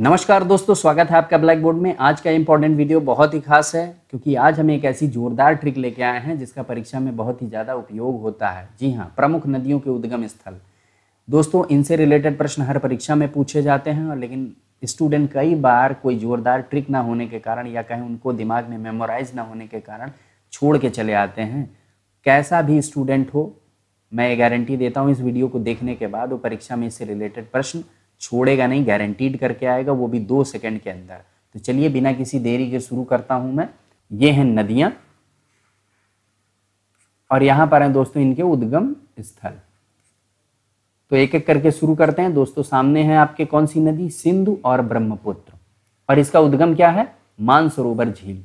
नमस्कार दोस्तों स्वागत है आपका ब्लैक बोर्ड में आज का इंपॉर्टेंट वीडियो बहुत ही खास है क्योंकि आज हम एक ऐसी जोरदार ट्रिक लेके आए हैं जिसका परीक्षा में बहुत ही ज़्यादा उपयोग होता है जी हाँ प्रमुख नदियों के उद्गम स्थल दोस्तों इनसे रिलेटेड प्रश्न हर परीक्षा में पूछे जाते हैं और लेकिन स्टूडेंट कई बार कोई जोरदार ट्रिक ना होने के कारण या कहीं उनको दिमाग में मेमोराइज ना होने के कारण छोड़ के चले आते हैं कैसा भी स्टूडेंट हो मैं ये गारंटी देता हूँ इस वीडियो को देखने के बाद वो परीक्षा में इससे रिलेटेड प्रश्न छोड़ेगा नहीं गारंटीड करके आएगा वो भी दो सेकेंड के अंदर तो चलिए बिना किसी देरी के शुरू करता हूँ मैं ये हैं नदियाँ और यहाँ पर हैं दोस्तों इनके उद्गम स्थल तो एक एक करके शुरू करते हैं दोस्तों सामने है आपके कौन सी नदी सिंधु और ब्रह्मपुत्र और इसका उद्गम क्या है मानसरोवर झील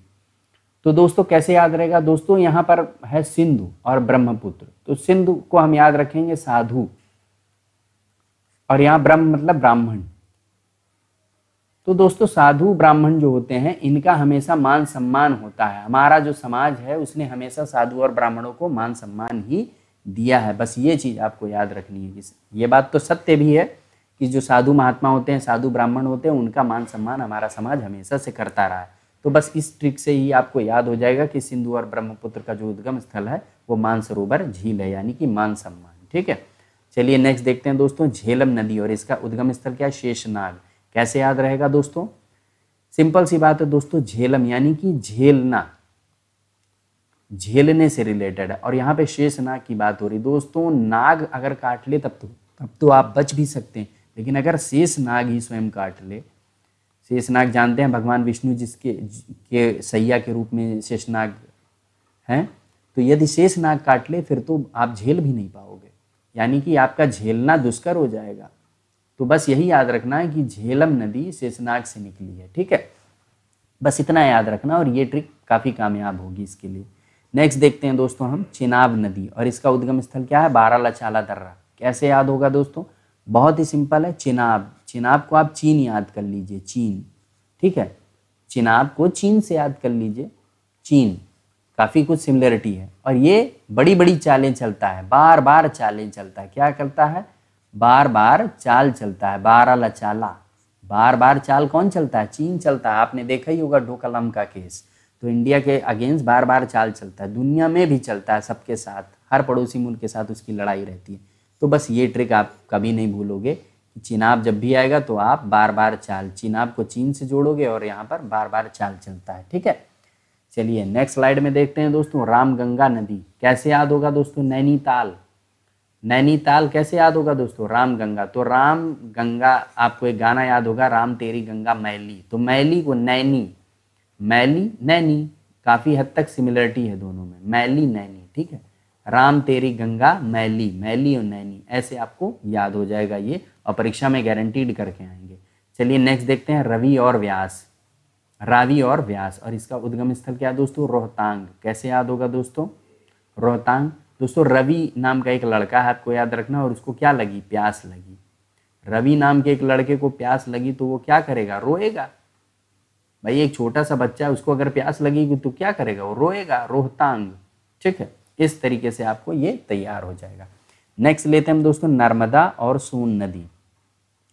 तो दोस्तों कैसे याद रहेगा दोस्तों यहाँ पर है सिंधु और ब्रह्मपुत्र तो सिंधु को हम याद रखेंगे साधु और यहाँ ब्रह्म मतलब ब्राह्मण तो दोस्तों साधु ब्राह्मण जो होते हैं इनका हमेशा मान सम्मान होता है हमारा जो समाज है उसने हमेशा साधु और ब्राह्मणों को मान सम्मान ही दिया है बस ये चीज़ आपको याद रखनी है ये बात तो सत्य भी है कि जो साधु महात्मा होते हैं साधु ब्राह्मण होते हैं उनका मान सम्मान हमारा समाज हमेशा से करता रहा है तो बस इस ट्रिक से ही आपको याद हो जाएगा कि सिंधु और ब्रह्मपुत्र का जो उद्गम स्थल है वो मानसरोवर झील है यानी कि मान सम्मान ठीक है चलिए नेक्स्ट देखते हैं दोस्तों झेलम नदी और इसका उद्गम स्थल क्या है शेषनाग कैसे याद रहेगा दोस्तों सिंपल सी बात है दोस्तों झेलम यानी कि झेलना झेलने से रिलेटेड है और यहाँ पे शेष नाग की बात हो रही दोस्तों नाग अगर काट ले तब तो तब तो आप बच भी सकते हैं लेकिन अगर शेष नाग ही स्वयं काट ले शेष नाग जानते हैं भगवान विष्णु जिसके के सैया के रूप में शेष नाग हैं तो यदि शेष नाग काट ले फिर तो आप झेल भी नहीं पाओगे यानी कि आपका झेलना दुष्कर हो जाएगा तो बस यही याद रखना है कि झेलम नदी शेषनाग से निकली है ठीक है बस इतना याद रखना और ये ट्रिक काफ़ी कामयाब होगी इसके लिए नेक्स्ट देखते हैं दोस्तों हम चिनाब नदी और इसका उद्गम स्थल क्या है बाराला चाला दर्रा कैसे याद होगा दोस्तों बहुत ही सिंपल है चिनाब चिनाब को आप चीन याद कर लीजिए चीन ठीक है चिनाब को चीन से याद कर लीजिए चीन काफ़ी कुछ सिमिलरिटी है और ये बड़ी बड़ी चालें चलता है बार बार चालें चलता है क्या करता है बार बार चाल चलता है बार आला चाला बार बार चाल कौन चलता है चीन चलता है आपने देखा ही होगा ढोकलम का केस तो इंडिया के अगेंस्ट बार बार चाल चलता है दुनिया में भी चलता है सबके साथ हर पड़ोसी मुल्क के साथ उसकी लड़ाई रहती है तो बस ये ट्रिक आप कभी नहीं भूलोगे कि चिनाब जब भी आएगा तो आप बार बार चाल चिनाब को चीन से जोड़ोगे और यहाँ पर बार बार चाल चलता है ठीक है चलिए नेक्स्ट स्लाइड में देखते हैं दोस्तों रामगंगा नदी कैसे याद होगा दोस्तों नैनीताल नैनीताल कैसे याद होगा दोस्तों रामगंगा तो राम गंगा आपको एक गाना याद होगा राम तेरी गंगा मैली तो मैली को नैनी मैली नैनी काफ़ी हद तक सिमिलरिटी है दोनों में मैली नैनी ठीक है राम तेरी गंगा मैली मैली और नैनी ऐसे आपको याद हो जाएगा ये और परीक्षा में गारंटीड करके आएंगे चलिए नेक्स्ट देखते हैं रवि और व्यास रावी और व्यास और इसका उद्गम स्थल क्या दोस्तों रोहतांग कैसे याद होगा दोस्तों रोहतांग दोस्तों रवि नाम का एक लड़का है आपको याद रखना और उसको क्या लगी प्यास लगी रवि नाम के एक लड़के को प्यास लगी तो वो क्या करेगा रोएगा भाई एक छोटा सा बच्चा है उसको अगर प्यास लगेगी तो क्या करेगा वो रोएगा रोहतांग ठीक है इस तरीके से आपको ये तैयार हो जाएगा नेक्स्ट लेते हैं हम दोस्तों नर्मदा और सोन नदी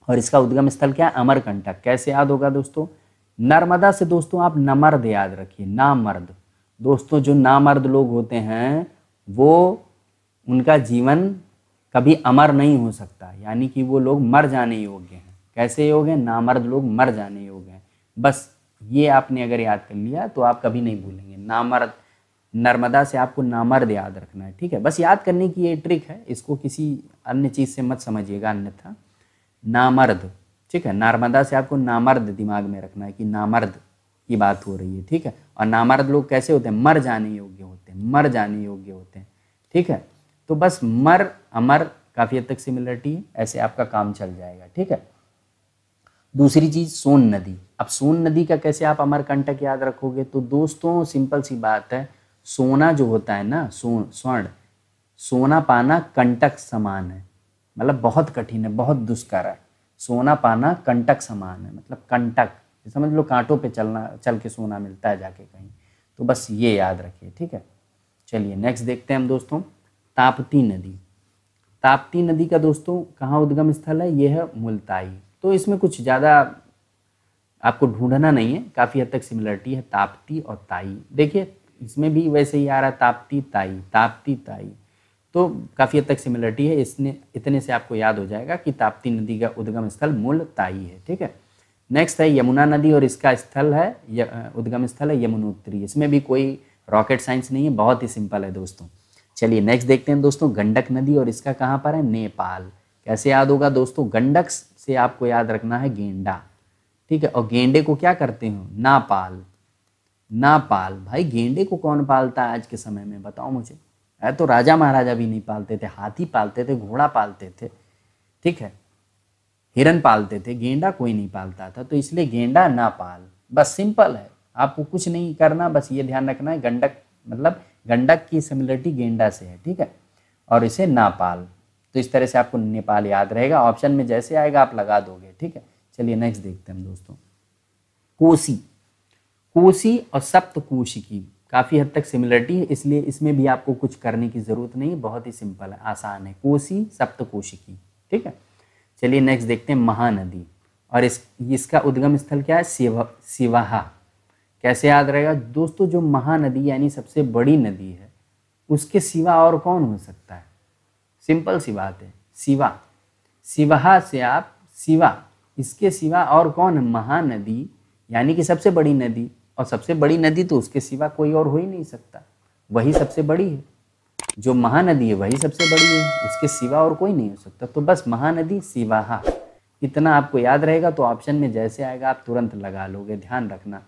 और इसका उद्गम स्थल क्या है अमरकंटक कैसे याद होगा दोस्तों नर्मदा से दोस्तों आप नमर्द याद रखिए नामर्द दोस्तों जो नामर्द लोग होते हैं वो उनका जीवन कभी अमर नहीं हो सकता यानी कि वो लोग मर जाने योग्य हैं कैसे योग हैं नामर्द लोग मर जाने योग्य हैं बस ये आपने अगर याद कर लिया तो आप कभी नहीं भूलेंगे नामर्द नर्मदा से आपको नामर्द याद रखना है ठीक है बस याद करने की ये ट्रिक है इसको किसी अन्य चीज़ से मत समझिएगा अन्यथा नामर्द ठीक है नर्मदा से आपको नामर्द दिमाग में रखना है कि नामर्द की बात हो रही है ठीक है और नामर्द लोग कैसे होते हैं मर जाने योग्य होते हैं मर जाने योग्य होते हैं ठीक है तो बस मर अमर काफ़ी हद तक सिमिलरिटी है ऐसे आपका काम चल जाएगा ठीक है दूसरी चीज़ सोन नदी अब सोन नदी का कैसे आप अमर कंटक याद रखोगे तो दोस्तों सिंपल सी बात है सोना जो होता है ना सो स्वर्ण सोना पाना कंटक समान है मतलब बहुत कठिन है बहुत दुष्कर है सोना पाना कंटक समान है मतलब कंटक समझ लो कांटों पे चलना चल के सोना मिलता है जाके कहीं तो बस ये याद रखिए ठीक है चलिए नेक्स्ट देखते हैं हम दोस्तों ताप्ती नदी ताप्ती नदी का दोस्तों कहाँ उद्गम स्थल है यह है मुल्ताई तो इसमें कुछ ज़्यादा आपको ढूंढना नहीं है काफ़ी हद तक सिमिलरिटी है ताप्ती और ताई देखिए इसमें भी वैसे ही आ रहा है ताप्ती ताई ताप्ती ताई तो काफ़ी हद तक सिमिलरिटी है इसने इतने से आपको याद हो जाएगा कि ताप्ती नदी का उद्गम स्थल मूल ताई है ठीक है नेक्स्ट है यमुना नदी और इसका स्थल है उद्गम स्थल है यमुनोत्री इसमें भी कोई रॉकेट साइंस नहीं है बहुत ही सिंपल है दोस्तों चलिए नेक्स्ट देखते हैं दोस्तों गंडक नदी और इसका कहाँ पर है नेपाल कैसे याद होगा दोस्तों गंडक से आपको याद रखना है गेंडा ठीक है और गेंडे को क्या करते हो नापाल नापाल भाई गेंडे को कौन पालता है आज के समय में बताओ मुझे है तो राजा महाराजा भी नहीं पालते थे हाथी पालते थे घोड़ा पालते थे ठीक है हिरन पालते थे गेंडा कोई नहीं पालता था तो इसलिए गेंडा ना पाल बस सिंपल है आपको कुछ नहीं करना बस ये ध्यान रखना है गंडक मतलब गंडक की सिमिलरिटी गेंडा से है ठीक है और इसे ना पाल तो इस तरह से आपको नेपाल याद रहेगा ऑप्शन में जैसे आएगा आप लगा दोगे ठीक है चलिए नेक्स्ट देखते हैं हम दोस्तों कोसी कोसी और सप्तकोशिकी की काफ़ी हद तक सिमिलरिटी है इसलिए इसमें भी आपको कुछ करने की ज़रूरत नहीं है बहुत ही सिंपल है आसान है कोसी सप्तकोशी की ठीक है चलिए नेक्स्ट देखते हैं महानदी और इस इसका उद्गम स्थल क्या है सिवा सिवाहा कैसे याद रहेगा दोस्तों जो महानदी यानी सबसे बड़ी नदी है उसके सिवा और कौन हो सकता है सिंपल सी बात है सिवा सिवाहा से आप सिवा इसके सिवा और कौन है महानदी यानी कि सबसे बड़ी नदी और सबसे बड़ी नदी तो उसके सिवा कोई और हो ही नहीं सकता वही सबसे बड़ी है जो महानदी है वही सबसे बड़ी है उसके सिवा और कोई नहीं हो सकता तो बस महानदी सिवाहा इतना आपको याद रहेगा तो ऑप्शन में जैसे आएगा आप तुरंत लगा लोगे ध्यान रखना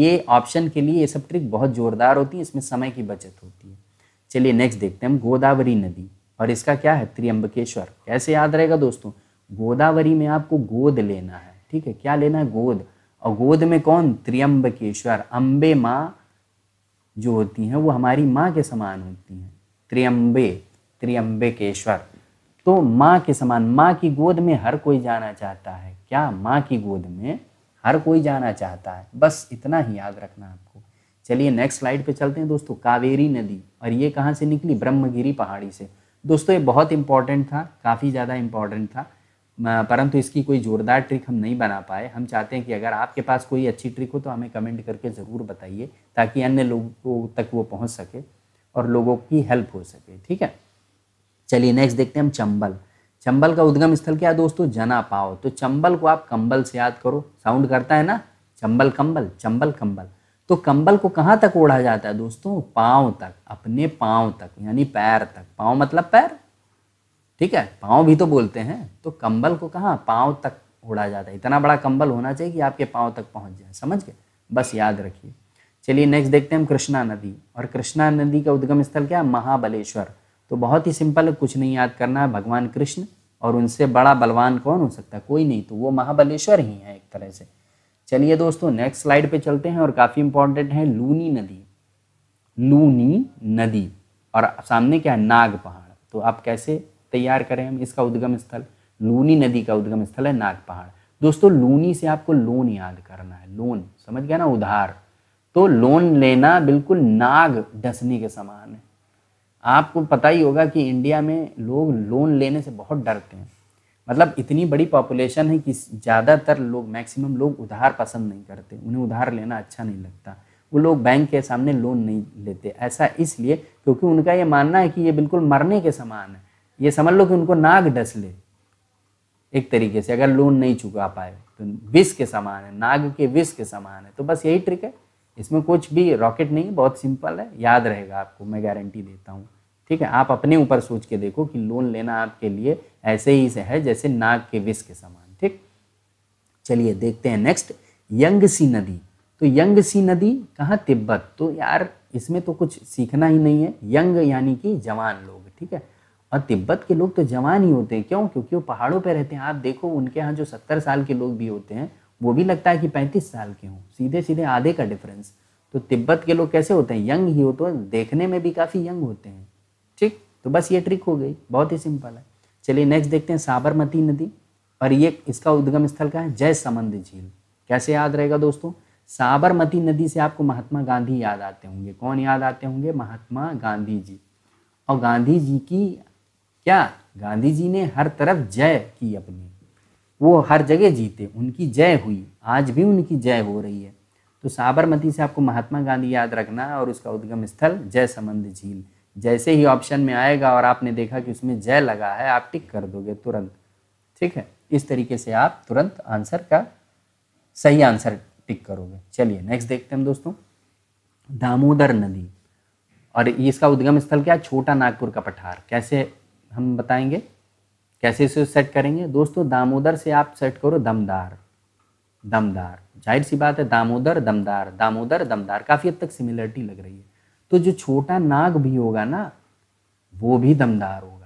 ये ऑप्शन के लिए ये सब ट्रिक बहुत ज़ोरदार होती है इसमें समय की बचत होती है चलिए नेक्स्ट देखते हैं हम गोदावरी नदी और इसका क्या है त्रियम्बकेश्वर कैसे याद रहेगा दोस्तों गोदावरी में आपको गोद लेना है ठीक है क्या लेना है गोद और गोद में कौन त्र्यंबकेश्वर अम्बे माँ जो होती हैं वो हमारी माँ के समान होती हैं त्र्यंबे त्र्यंबकेश्वर तो माँ के समान माँ की गोद में हर कोई जाना चाहता है क्या माँ की गोद में हर कोई जाना चाहता है बस इतना ही याद रखना आपको चलिए नेक्स्ट स्लाइड पे चलते हैं दोस्तों कावेरी नदी और ये कहाँ से निकली ब्रह्मगिरी पहाड़ी से दोस्तों ये बहुत इंपॉर्टेंट था काफ़ी ज़्यादा इंपॉर्टेंट था परंतु इसकी कोई ज़ोरदार ट्रिक हम नहीं बना पाए हम चाहते हैं कि अगर आपके पास कोई अच्छी ट्रिक हो तो हमें कमेंट करके ज़रूर बताइए ताकि अन्य लोगों तक वो पहुंच सके और लोगों की हेल्प हो सके ठीक है चलिए नेक्स्ट देखते हैं हम चंबल चंबल का उद्गम स्थल क्या है दोस्तों जना पाओ तो चंबल को आप कंबल से याद करो साउंड करता है ना चंबल कंबल चंबल कंबल तो कंबल को कहाँ तक ओढ़ा जाता है दोस्तों पाँव तक अपने पाँव तक यानी पैर तक पाँव मतलब पैर ठीक है पाँव भी तो बोलते हैं तो कंबल को कहाँ पाँव तक उड़ा जाता है इतना बड़ा कंबल होना चाहिए कि आपके पाँव तक पहुँच जाए समझ के बस याद रखिए चलिए नेक्स्ट देखते हैं हम कृष्णा नदी और कृष्णा नदी का उद्गम स्थल क्या है महाबलेश्वर तो बहुत ही सिंपल है कुछ नहीं याद करना है भगवान कृष्ण और उनसे बड़ा बलवान कौन हो सकता है कोई नहीं तो वो महाबलेश्वर ही है एक तरह से चलिए दोस्तों नेक्स्ट स्लाइड पे चलते हैं और काफ़ी इंपॉर्टेंट है लूनी नदी लूनी नदी और सामने क्या है नाग पहाड़ तो आप कैसे तैयार करें हम इसका उद्गम स्थल लूनी नदी का उद्गम स्थल है नाग पहाड़ दोस्तों लूनी से आपको लोन याद करना है लोन समझ गया ना उधार तो लोन लेना बिल्कुल नाग डसने के समान है आपको पता ही होगा कि इंडिया में लोग लोन लेने से बहुत डरते हैं मतलब इतनी बड़ी पॉपुलेशन है कि ज़्यादातर लोग मैक्सिमम लोग उधार पसंद नहीं करते उन्हें उधार लेना अच्छा नहीं लगता वो लोग बैंक के सामने लोन नहीं लेते ऐसा इसलिए क्योंकि उनका ये मानना है कि ये बिल्कुल मरने के समान है ये समझ लो कि उनको नाग डस ले एक तरीके से अगर लोन नहीं चुका पाए तो विष के समान है नाग के विष के समान है तो बस यही ट्रिक है इसमें कुछ भी रॉकेट नहीं है बहुत सिंपल है याद रहेगा आपको मैं गारंटी देता हूँ ठीक है आप अपने ऊपर सोच के देखो कि लोन लेना आपके लिए ऐसे ही से है जैसे नाग के विष के समान ठीक चलिए देखते हैं नेक्स्ट यंगसी नदी तो यंगसी नदी कहाँ तिब्बत तो यार इसमें तो कुछ सीखना ही नहीं है यंग यानी कि जवान लोग ठीक है और तिब्बत के लोग तो जवान ही होते हैं क्यों क्योंकि वो पहाड़ों पर रहते हैं आप देखो उनके यहाँ जो सत्तर साल के लोग भी होते हैं वो भी लगता है कि पैंतीस साल के हों सीधे सीधे आधे का डिफरेंस तो तिब्बत के लोग कैसे होते हैं यंग ही होते तो हैं देखने में भी काफ़ी यंग होते हैं ठीक तो बस ये ट्रिक हो गई बहुत ही सिंपल है चलिए नेक्स्ट देखते हैं साबरमती नदी और ये इसका उद्गम स्थल का है जय समंद झील कैसे याद रहेगा दोस्तों साबरमती नदी से आपको महात्मा गांधी याद आते होंगे कौन याद आते होंगे महात्मा गांधी जी और गांधी जी की क्या गांधी जी ने हर तरफ जय की अपनी वो हर जगह जीते उनकी जय हुई आज भी उनकी जय हो रही है तो साबरमती से आपको महात्मा गांधी याद रखना और उसका उद्गम स्थल जय समंद झील जैसे ही ऑप्शन में आएगा और आपने देखा कि उसमें जय लगा है आप टिक कर दोगे तुरंत ठीक है इस तरीके से आप तुरंत आंसर का सही आंसर टिक करोगे चलिए नेक्स्ट देखते हैं दोस्तों दामोदर नदी और इसका उद्गम स्थल क्या छोटा नागपुर का पठार कैसे हम बताएंगे कैसे इसे सेट करेंगे दोस्तों दामोदर से आप सेट करो दमदार दमदार जाहिर सी बात है दामोदर दमदार दामोदर दमदार काफ़ी हद तक सिमिलरिटी लग रही है तो जो छोटा नाग भी होगा ना वो भी दमदार होगा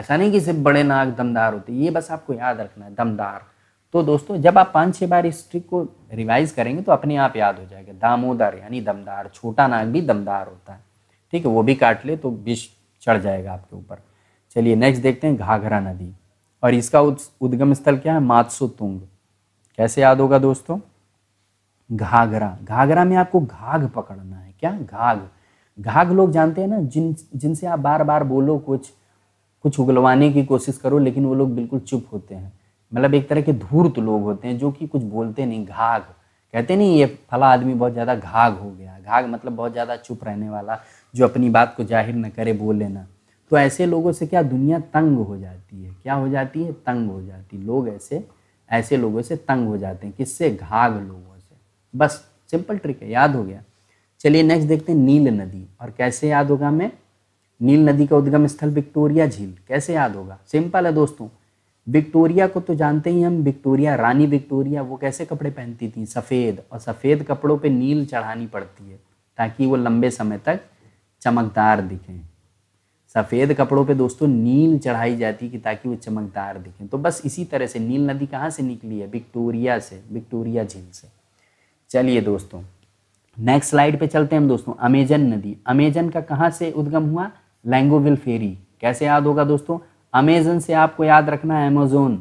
ऐसा नहीं कि सिर्फ बड़े नाग दमदार होते ये बस आपको याद रखना है दमदार तो दोस्तों जब आप पाँच छः बार इस ट्रिक को रिवाइज करेंगे तो अपने आप याद हो जाएगा दामोदर यानी दमदार छोटा नाग भी दमदार होता है ठीक है वो भी काट ले तो विष चढ़ जाएगा आपके ऊपर चलिए नेक्स्ट देखते हैं घाघरा नदी और इसका उद्गम स्थल क्या है तुंग कैसे याद होगा दोस्तों घाघरा घाघरा में आपको घाघ पकड़ना है क्या घाघ घाघ लोग जानते हैं ना जिन जिनसे आप बार बार बोलो कुछ कुछ उगलवाने की कोशिश करो लेकिन वो लोग बिल्कुल चुप होते हैं मतलब एक तरह के धूर्त लोग होते हैं जो कि कुछ बोलते नहीं घाघ कहते नहीं ये फला आदमी बहुत ज़्यादा घाघ हो गया घाघ मतलब बहुत ज़्यादा चुप रहने वाला जो अपनी बात को जाहिर न करे बोले ना तो ऐसे लोगों से क्या दुनिया तंग हो जाती है क्या हो जाती है तंग हो जाती लोग ऐसे ऐसे लोगों से तंग हो जाते हैं किससे घाग लोगों से बस सिंपल ट्रिक है याद हो गया चलिए नेक्स्ट देखते हैं नील नदी और कैसे याद होगा हमें नील नदी का उद्गम स्थल विक्टोरिया झील कैसे याद होगा सिंपल है दोस्तों विक्टोरिया को तो जानते ही हम विक्टोरिया रानी विक्टोरिया वो कैसे कपड़े पहनती थी सफ़ेद और सफ़ेद कपड़ों पे नील चढ़ानी पड़ती है ताकि वो लंबे समय तक चमकदार दिखें सफ़ेद कपड़ों पे दोस्तों नील चढ़ाई जाती कि ताकि वो चमकदार दिखें तो बस इसी तरह से नील नदी कहाँ से निकली है विक्टोरिया से विक्टोरिया झील से चलिए दोस्तों नेक्स्ट स्लाइड पे चलते हैं हम दोस्तों अमेजन नदी अमेजन का कहाँ से उद्गम हुआ लैंगोविल फेरी कैसे याद होगा दोस्तों अमेजन से आपको याद रखना है अमेजोन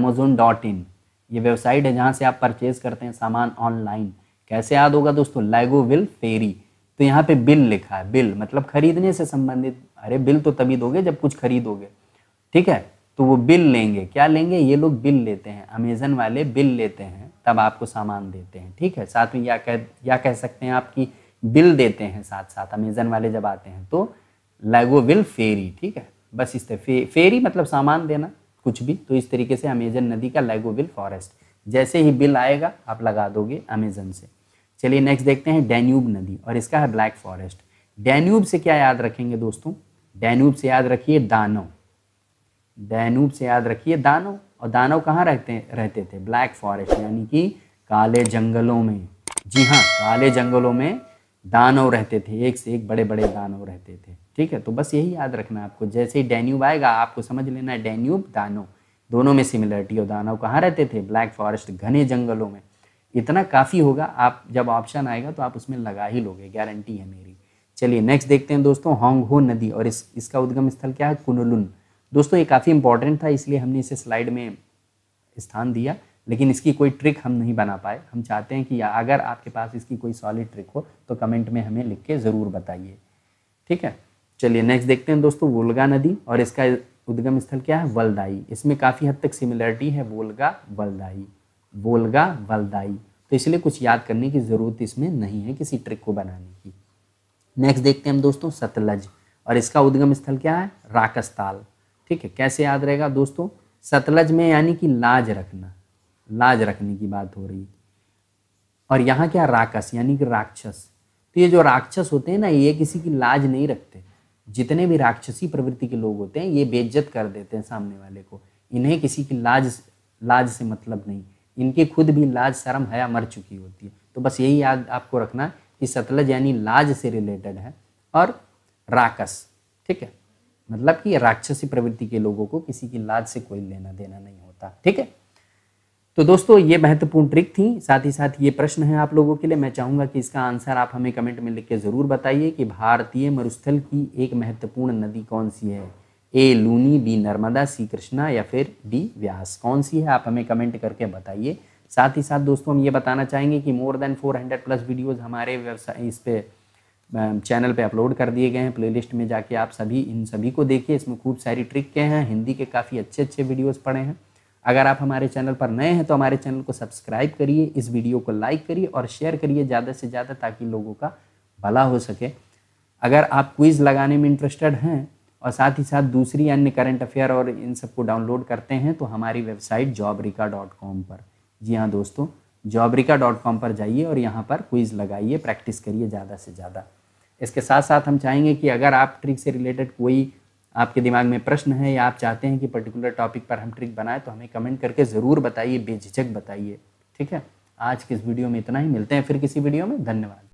अमेजोन डॉट इन ये वेबसाइट है जहाँ से आप परचेज करते हैं सामान ऑनलाइन कैसे याद होगा दोस्तों लैगोविल फेरी तो यहाँ पे बिल लिखा है बिल मतलब खरीदने से संबंधित अरे बिल तो तभी दोगे जब कुछ खरीदोगे ठीक है तो वो बिल लेंगे क्या लेंगे ये लोग बिल लेते हैं अमेजन वाले बिल लेते हैं तब आपको सामान देते हैं ठीक है साथ में या कह या कह सकते हैं आपकी बिल देते हैं साथ साथ अमेजन वाले जब आते हैं तो लैगो बिल फेरी ठीक है बस इस तरह फे, फेरी मतलब सामान देना कुछ भी तो इस तरीके से अमेजन नदी का लैगो बिल फॉरेस्ट जैसे ही बिल आएगा आप लगा दोगे अमेजन से चलिए नेक्स्ट देखते हैं डैन्यूब नदी और इसका है ब्लैक फॉरेस्ट डैन्यूब से क्या याद रखेंगे दोस्तों डैनूब से याद रखिए दानो डैनूब से याद रखिए दानो और दानो कहाँ रहते रहते थे ब्लैक फॉरेस्ट यानी कि काले जंगलों में जी हाँ काले जंगलों में दानव रहते थे एक से एक बड़े बड़े दानव रहते थे ठीक है तो बस यही याद रखना है आपको जैसे ही डैन्यूब आएगा आपको समझ लेना है डैन्यूब दानव दोनों में सिमिलरिटी और दानव कहाँ रहते थे ब्लैक फॉरेस्ट घने जंगलों में इतना काफ़ी होगा आप जब ऑप्शन आएगा तो आप उसमें लगा ही लोगे गारंटी है मेरी चलिए नेक्स्ट देखते हैं दोस्तों हो नदी और इस इसका उद्गम स्थल क्या है कुनलुन दोस्तों ये काफ़ी इंपॉर्टेंट था इसलिए हमने इसे स्लाइड में स्थान दिया लेकिन इसकी कोई ट्रिक हम नहीं बना पाए हम चाहते हैं कि अगर आपके पास इसकी कोई सॉलिड ट्रिक हो तो कमेंट में हमें लिख के ज़रूर बताइए ठीक है चलिए नेक्स्ट देखते हैं दोस्तों वोल्गा नदी और इसका उद्गम स्थल क्या है वलदाई इसमें काफ़ी हद तक सिमिलरिटी है वोल्गा वलदाई वोल्गा वलदाई तो इसलिए कुछ याद करने की ज़रूरत इसमें नहीं है किसी ट्रिक को बनाने की नेक्स्ट देखते हैं हम दोस्तों सतलज और इसका उद्गम स्थल क्या है राकस्ताल ठीक है कैसे याद रहेगा दोस्तों सतलज में यानी कि लाज रखना लाज रखने की बात हो रही और यहाँ क्या राकस यानी कि राक्षस तो ये जो राक्षस होते हैं ना ये किसी की लाज नहीं रखते जितने भी राक्षसी प्रवृत्ति के लोग होते हैं ये बेज्जत कर देते हैं सामने वाले को इन्हें किसी की लाज लाज से मतलब नहीं इनके खुद भी लाज शर्म हया मर चुकी होती है तो बस यही याद आपको रखना है कि सतलज यानी लाज से रिलेटेड है और राकस ठीक है मतलब कि राक्षसी प्रवृत्ति के लोगों को किसी की लाज से कोई लेना देना नहीं होता ठीक है तो दोस्तों ये महत्वपूर्ण ट्रिक थी साथ ही साथ ये प्रश्न है आप लोगों के लिए मैं चाहूंगा कि इसका आंसर आप हमें कमेंट में लिख के ज़रूर बताइए कि भारतीय मरुस्थल की एक महत्वपूर्ण नदी कौन सी है A Luni B Narmada C Krishna या फिर डी व्यास कौन सी है आप हमें कमेंट करके बताइए साथ ही साथ दोस्तों हम ये बताना चाहेंगे कि मोर देन 400 प्लस वीडियोस हमारे वेबसाइट इस पे चैनल पे अपलोड कर दिए गए हैं प्लेलिस्ट में जाके आप सभी इन सभी को देखिए इसमें खूब सारी ट्रिक के हैं हिंदी के काफ़ी अच्छे अच्छे वीडियोज़ पड़े हैं अगर आप हमारे चैनल पर नए हैं तो हमारे चैनल को सब्सक्राइब करिए इस वीडियो को लाइक करिए और शेयर करिए ज़्यादा से ज़्यादा ताकि लोगों का भला हो सके अगर आप क्विज़ लगाने में इंटरेस्टेड हैं और साथ ही साथ दूसरी अन्य करंट अफेयर और इन सबको डाउनलोड करते हैं तो हमारी वेबसाइट जॉब पर जी हाँ दोस्तों जॉबरिका डॉट कॉम पर जाइए और यहाँ पर क्विज़ लगाइए प्रैक्टिस करिए ज़्यादा से ज़्यादा इसके साथ साथ हम चाहेंगे कि अगर आप ट्रिक से रिलेटेड कोई आपके दिमाग में प्रश्न है या आप चाहते हैं कि पर्टिकुलर टॉपिक पर हम ट्रिक बनाएं तो हमें कमेंट करके ज़रूर बताइए बेझिझक बताइए ठीक है आज किस वीडियो में इतना ही मिलते हैं फिर किसी वीडियो में धन्यवाद